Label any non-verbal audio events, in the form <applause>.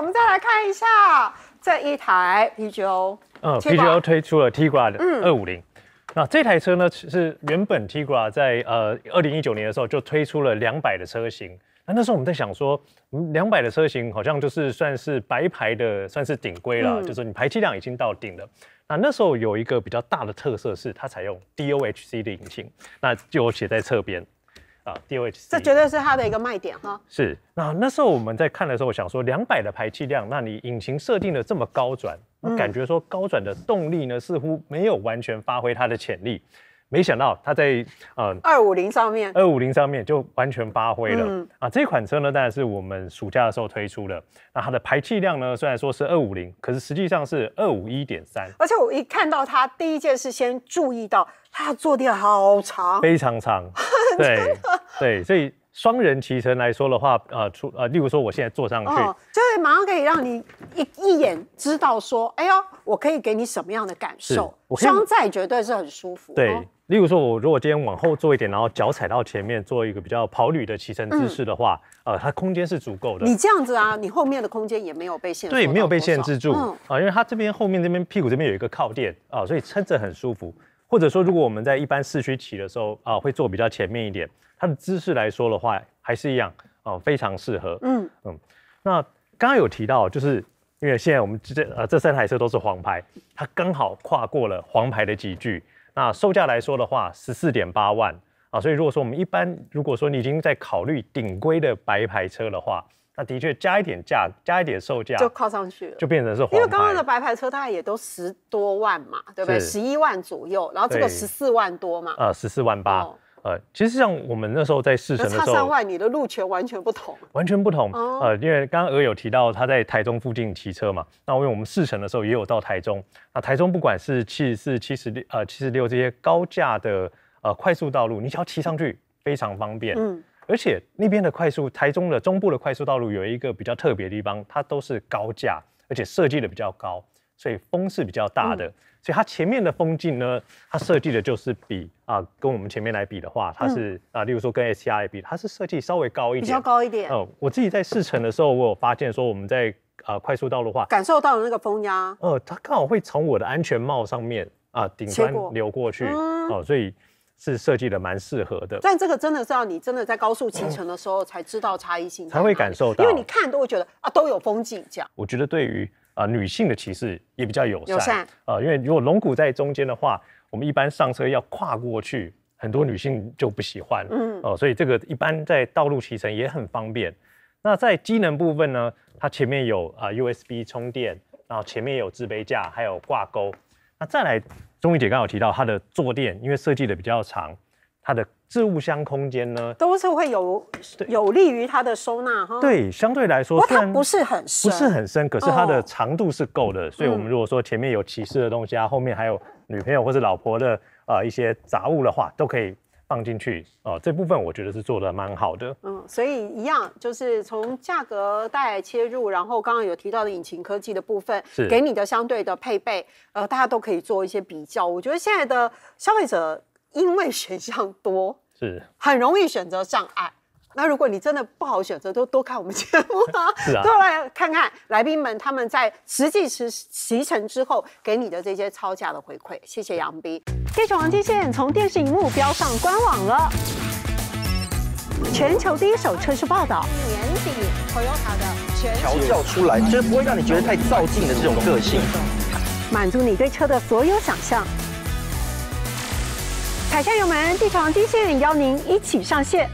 我们再来看一下这一台 P G O，嗯，P G O 推出了 T i G R a 的二五零，那这台车呢，是原本 T i G R a 在呃二零一九年的时候就推出了两百的车型，那那时候我们在想说，两百的车型好像就是算是白牌的，算是顶规了，就是你排气量已经到顶了。那那时候有一个比较大的特色是它采用 D O H C 的引擎，那就写在侧边。这绝对是它的一个卖点哈。是，那那时候我们在看的时候，我想说，两百的排气量，那你引擎设定的这么高转，感觉说高转的动力呢，似乎没有完全发挥它的潜力。没想到它在呃二五零上面，二五零上面就完全发挥了。啊，这款车呢，当然是我们暑假的时候推出的。那它的排气量呢，虽然说是二五零，可是实际上是二五一点三。而且我一看到它，第一件事先注意到它的坐垫好长，非常长，<laughs> 对。对，所以双人骑乘来说的话，呃，出呃，例如说我现在坐上去，就是马上可以让你一一眼知道说，哎呦，我可以给你什么样的感受？双载绝对是很舒服。对，例如说，我如果今天往后坐一点，然后脚踩到前面，做一个比较跑旅的骑乘姿势的话，呃，它空间是足够的。你这样子啊，你后面的空间也没有被限对，没有被限制住啊，因为它这边后面这边屁股这边有一个靠垫啊，所以撑着很舒服。或者说，如果我们在一般市区骑的时候啊，会坐比较前面一点，它的姿势来说的话还是一样哦，非常适合。嗯嗯，那刚刚有提到，就是因为现在我们这呃这三台车都是黄牌，它刚好跨过了黄牌的几句。那售价来说的话，十四点八万啊，所以如果说我们一般如果说你已经在考虑顶规的白牌车的话。的确，加一点价，加一点售价就靠上去了，就变成是。因为刚刚的白牌车大概也都十多万嘛，对不对？十一万左右，然后这个十四万多嘛。呃，十四万八。呃，其实像我们那时候在试乘的时候，差三万，你的路权完全不同。完全不同。呃，因为刚刚鹅有提到他在台中附近骑车嘛，那因为我们试乘的时候也有到台中，那台中不管是七十四、七十六、呃七十六这些高架的呃快速道路，你只要骑上去非常方便。嗯。而且那边的快速，台中的中部的快速道路有一个比较特别的地方，它都是高架，而且设计的比较高，所以风是比较大的。所以它前面的风镜呢，它设计的就是比啊，跟我们前面来比的话，它是啊，例如说跟 S C I 比，它是设计稍微高一点，比较高一点。哦，我自己在试乘的时候，我有发现说，我们在啊快速道路的话，感受到了那个风压，呃，它刚好会从我的安全帽上面啊顶端流过去，哦，所以。是设计的蛮适合的，但这个真的是要你真的在高速骑乘的时候才知道差异性，才会感受到，因为你看都会觉得啊都有风景这样。我觉得对于啊女性的骑士也比较友善啊，因为如果龙骨在中间的话，我们一般上车要跨过去，很多女性就不喜欢，嗯哦，所以这个一般在道路骑乘也很方便。那在机能部分呢，它前面有啊 USB 充电，然后前面有置杯架，还有挂钩。那再来，钟怡姐刚好提到它的坐垫，因为设计的比较长，它的置物箱空间呢，都是会有有利于它的收纳哈。对，相对来说，它不是很深，不是很深，可是它的长度是够的，所以我们如果说前面有骑士的东西啊，后面还有女朋友或者老婆的呃一些杂物的话，都可以。放进去啊，这部分我觉得是做的蛮好的。嗯，所以一样就是从价格带切入，然后刚刚有提到的引擎科技的部分，是给你的相对的配备，呃，大家都可以做一些比较。我觉得现在的消费者因为选项多，是很容易选择障碍。那如果你真的不好选择，都多看我们节目，啊，多 <laughs> 来看看来宾们他们在实际实实乘之后给你的这些超价的回馈。谢谢杨斌，地球王金线从电视荧幕飙上官网了，全球第一手车市报道，年底 Toyota 的全调教出来，就是不会让你觉得太造劲的这种个性，满足你对车的所有想象，踩下油门，地王金线邀您一起上线。